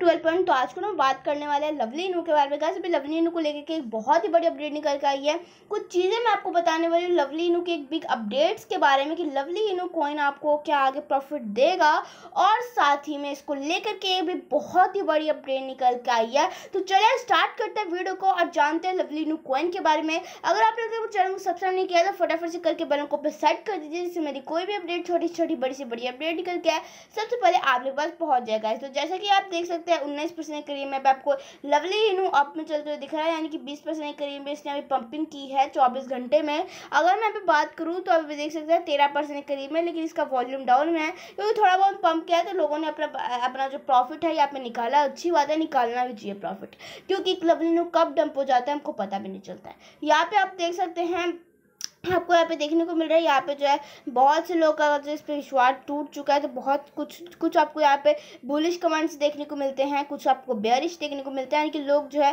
twelve point तो आज को हम बात करने वाले हैं लवली इनू के बारे में कैसे भी लवली इनू को लेकर के एक बहुत ही बड़ी अपडेट निकल कर आई है कुछ चीज़ें मैं आपको बताने वाली हूँ लवली इनू के एक बिग अपडेट्स के बारे में कि लवली इनू कॉइन आपको क्या आगे प्रॉफिट देगा और साथ ही में इसको लेकर के भी बहुत ही बड़ी अपडेट निकल कर आई है तो चले स्टार्ट करते हैं वीडियो को और जानते हैं लवली इनू कॉइन के बारे में अगर आपने अगर चैनल को सब्सक्राइब नहीं किया तो फटाफट से करके बैलों को सेट कर दीजिए जिससे मेरी कोई भी अपडेट छोटी छोटी बड़ी से बड़ी अपडेट निकल के सबसे पहले आप लोग पास पहुँच जाएगा तो जैसा कि आप देख सकते सकते हैं उन्नीस परसेंट करीब में आपको लवली इनू अप में चलते हुए दिख रहा है यानी कि बीस परसेंट करीब में इसने अभी पंपिंग की है चौबीस घंटे में अगर मैं अभी बात करूँ तो अभी देख सकते हैं तेरह परसेंट करीब में लेकिन इसका वॉल्यूम डाउन में है क्योंकि थोड़ा बहुत पंप किया है तो लोगों ने अपना अपना जो प्रॉफिट है यहाँ पर निकाला अच्छी बात है निकालना भी चाहिए प्रॉफिट क्योंकि लवली इनू कब डंप हो जाता है हमको पता भी नहीं चलता है यहाँ पर आप देख सकते हैं आपको यहाँ पे देखने को मिल रहा है यहाँ पे जो है बहुत से लोग का जो इस पर विश्वास टूट चुका है तो बहुत कुछ कुछ आपको यहाँ पे बुलिश कमेंट्स देखने को मिलते हैं कुछ आपको बेरिश देखने को मिलते हैं यानी कि लोग जो है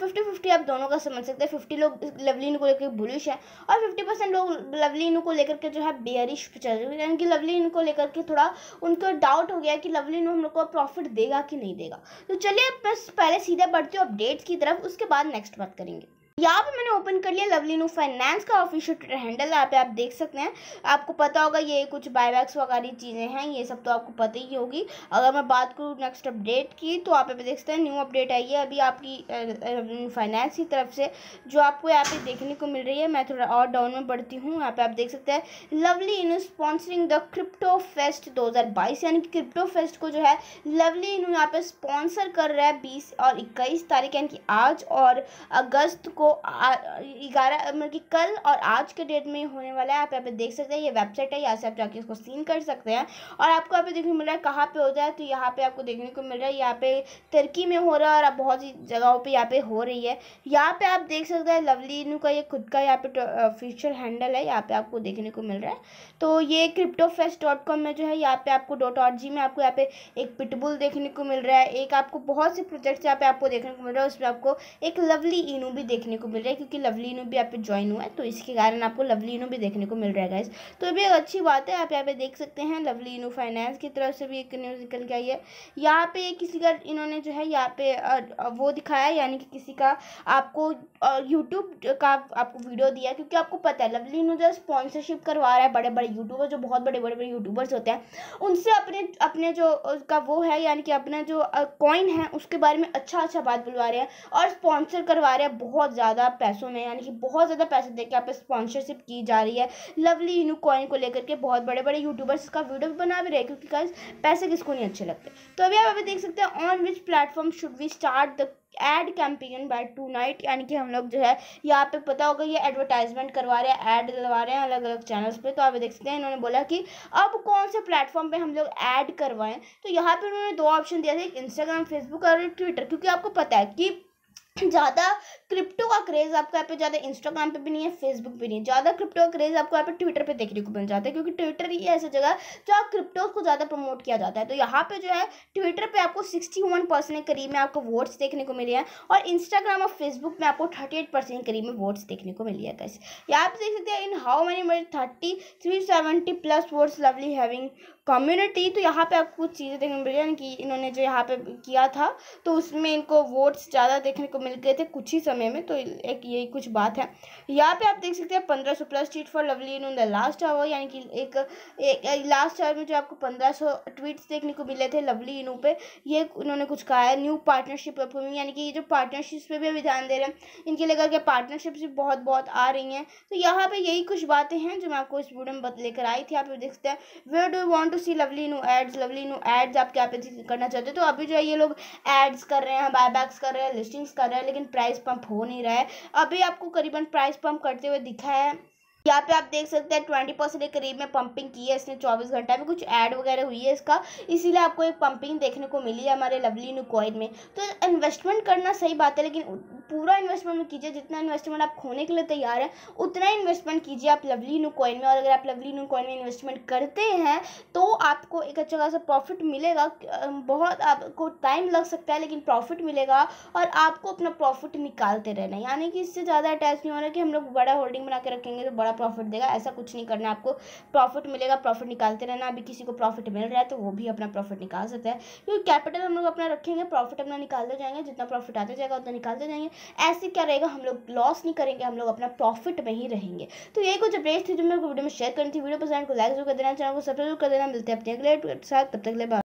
फिफ्टी फिफ्टी आप दोनों का समझ सकते हैं फिफ्टी लोग लवलीन को लेकर बुलिश है और फिफ्टी परसेंट लोग लवलीन को लेकर के जो है बेरिश चल रही यानी कि लवलीन को लेकर के थोड़ा उनको डाउट हो गया कि लवलीन हम लोग को प्रॉफिट देगा कि नहीं देगा तो चलिए बस पहले सीधा बढ़ती हूँ अपडेट्स की तरफ उसके बाद नेक्स्ट बात करेंगे यहाँ पे मैंने ओपन कर लिया लवली नू फाइनेंस का ऑफिशियल ट्विटर हैंडल यहाँ पे आप देख सकते हैं आपको पता होगा ये कुछ बायबैक्स वगैरह चीज़ें हैं ये सब तो आपको पता ही होगी अगर मैं बात करूँ नेक्स्ट अपडेट की तो आप यहाँ पे देख सकते हैं न्यू अपडेट आई है अभी आपकी लवली फाइनेंस की तरफ से जो आपको यहाँ पे देखने को मिल रही है मैं थोड़ा और डाउन में बढ़ती हूँ यहाँ पे आप देख सकते हैं लवली इनू स्पॉन्सरिंग द क्रिप्टो फेस्ट दो यानी कि क्रिप्टो फेस्ट को जो है लवली इनू यहाँ पे स्पॉन्सर कर रहा है बीस और इक्कीस तारीख यानी कि आज और अगस्त को ग्यारह मतलब कि कल और आज के डेट में होने वाला है आप यहाँ पे देख सकते हैं ये वेबसाइट है यहाँ से आप जाके इसको सीन कर सकते हैं और आपको यहाँ पे देखने को मिल रहा है कहाँ पे होता है तो यहाँ पे आपको देखने को मिल रहा है यहाँ पे तुर्की में हो रहा है और आप बहुत सी जगहों पर यहाँ पे हो रही है यहाँ पे आप देख सकते हैं लवली इनू का ये खुद का यहाँ पे फ्यूचर हैंडल है यहाँ पे आपको देखने को मिल रहा है तो ये क्रिप्टो फेस्ट डॉट कॉम में जो है यहाँ पे आपको डॉट ऑट जी में आपको यहाँ पे एक पिटबुल देखने को मिल रहा है एक आपको बहुत से प्रोजेक्ट्स यहाँ पे आपको देखने को मिल रहा है उसमें आपको एक लवली इनू भी देखने देखने को मिल रहा है क्योंकि लवली इनो भी यहाँ पे ज्वाइन हुआ है तो इसके कारण आपको लवली इनो भी देखने को मिल रहा है गाइज तो भी अच्छी बात है आप यहाँ पे देख सकते हैं लवली इनो फाइनेंस की तरफ से भी एक न्यूज़ निकल के आई है यहाँ पे किसी का इन्होंने जो है यहाँ पे वो दिखाया यानी कि किसी का आपको यूट्यूब का आपको वीडियो दिया क्योंकि आपको पता है लवली इनो जो स्पॉन्सरशिप करवा रहा है बड़े बड़े यूट्यूबर जो बहुत बड़े बड़े बड़े यूट्यूबर्स होते हैं उनसे अपने अपने जो उसका वो है यानी कि अपना जो कॉइन है उसके बारे में अच्छा अच्छा बात बुलवा रहे हैं और स्पॉन्सर करवा रहे हैं बहुत ज़्यादा ज़्यादा पैसों में यानी कि बहुत ज़्यादा पैसे दे के आप स्पॉन्सरशिप की जा रही है लवली इनू कॉइन को लेकर के बहुत बड़े बड़े यूट्यूबर्स इसका वीडियो भी बना भी रहे क्योंकि कल पैसे किसको नहीं अच्छे लगते तो अभी आप अभी देख सकते हैं on which platform should we start the ad campaign by tonight यानी कि हम लोग जो है यहाँ पे पता होगा ये एडवर्टाइजमेंट करवा रहे हैं ऐड दिलवा रहे हैं अलग अलग चैनल्स पे तो आप देख सकते हैं इन्होंने बोला कि अब कौन से प्लेटफॉर्म पे हम लोग ऐड करवाएं तो यहाँ पे उन्होंने दो ऑप्शन दिया था एक इंस्टाग्राम फेसबुक और ट्विटर क्योंकि आपको पता है कि ज़्यादा क्रिप्टो का क्रेज़ आपको यहाँ पे ज़्यादा इंस्टाग्राम पे भी नहीं है फेसबुक पे नहीं है ज़्यादा क्रिप्टो का क्रेज़ आपको यहाँ पे ट्विटर पे देखने को मिल जाता है क्योंकि ट्विटर ही ऐसा जगह जो क्रिप्टो को ज़्यादा प्रमोट किया जाता है तो यहाँ पे जो है ट्विटर पे आपको सिक्सटी वन परसेंट करीब में आपको वोट्स देखने को मिले हैं और इंस्टाग्राम और फेसबुक में आपको थर्टी एट परसेंट करीब में वोट्स देखने को मिली है कैसे यहाँ पे देख सकते हैं इन हाउ मैनी मेरी thirty three seventy plus votes lovely having community तो यहाँ पे आपको कुछ चीज़ें देखने को मिल जाए कि इन्होंने जो यहाँ पे किया था तो उसमें इनको वोट्स ज़्यादा देखने को मिल गए थे कुछ ही समय में तो एक यही कुछ बात है यहाँ पे आप देख सकते हैं पंद्रह सौ plus tweet for lovely in the last hour यानी कि एक, एक, एक लास्ट आवर में जो आपको पंद्रह सौ ट्वीट्स देखने को मिले थे लवली इनू पर ये उन्होंने कुछ कहा है न्यू पार्टनरशिप यानी कि ये जो पार्टनरशिप पर भी अभी ध्यान दे रहे हैं इनके लगा कि पार्टनरशिप्स भी बहुत बहुत आ रही हैं तो यहाँ पर यही कुछ बातें हैं जो मैं आपको इस वीडियो में लेकर आई थी आप देख सकते हैं we do want to see lovely new ads lovely new ads आप क्या पे करना चाहते हो तो अभी जो है ये लोग एड्स कर रहे हैं बायबैक्स कर रहे हैं लिस्टिंग्स कर रहे हैं लेकिन प्राइस पंप हो नहीं रहा है अभी आपको करीबन प्राइस पंप करते हुए दिखा है यहाँ पे आप देख सकते हैं ट्वेंटी परसेंट के करीब में पंपिंग की है इसने चौबीस घंटा में कुछ ऐड वगैरह हुई है इसका इसीलिए आपको एक पंपिंग देखने को मिली है हमारे लवली न्यू कॉइन में तो इन्वेस्टमेंट करना सही बात है लेकिन पूरा इन्वेस्टमेंट में कीजिए जितना इन्वेस्टमेंट आप खोने के लिए तैयार है उतना इन्वेस्टमेंट कीजिए आप लवली नू कॉइन में और अगर आप लवली नू कॉइन में इन्वेस्टमेंट करते हैं तो आपको एक अच्छा खासा प्रॉफिट मिलेगा बहुत आपको टाइम लग सकता है लेकिन प्रॉफिट मिलेगा और आपको अपना प्रॉफिट निकालते रहना यानी कि इससे ज़्यादा अटैच नहीं होना कि हम लोग बड़ा होल्डिंग बना के रखेंगे तो बड़ा प्रॉफिट देगा ऐसा कुछ नहीं करना आपको प्रॉफिट मिलेगा प्रॉफिट निकालते रहना अभी किसी को प्रॉफिट मिल रहा है तो वो भी अपना प्रॉफिट निकाल सकता है क्योंकि कैपिटल हम लोग अपना रखेंगे प्रॉफिट अपना निकालते जाएंगे जितना प्रॉफिट आते जाएगा उतना निकालते जाएंगे ऐसे क्या रहेगा हम लोग लॉस नहीं करेंगे हम लोग अपना प्रॉफिट में ही रहेंगे तो ये कुछ अपडेट्स थी जो मेरे को वीडियो में शेयर करनी थी वीडियो पसंद को तो लाइक जरूर कर देना चैनल को सब्सक्राइब कर देना मिलते हैं अपने अगले साथ तब तक ले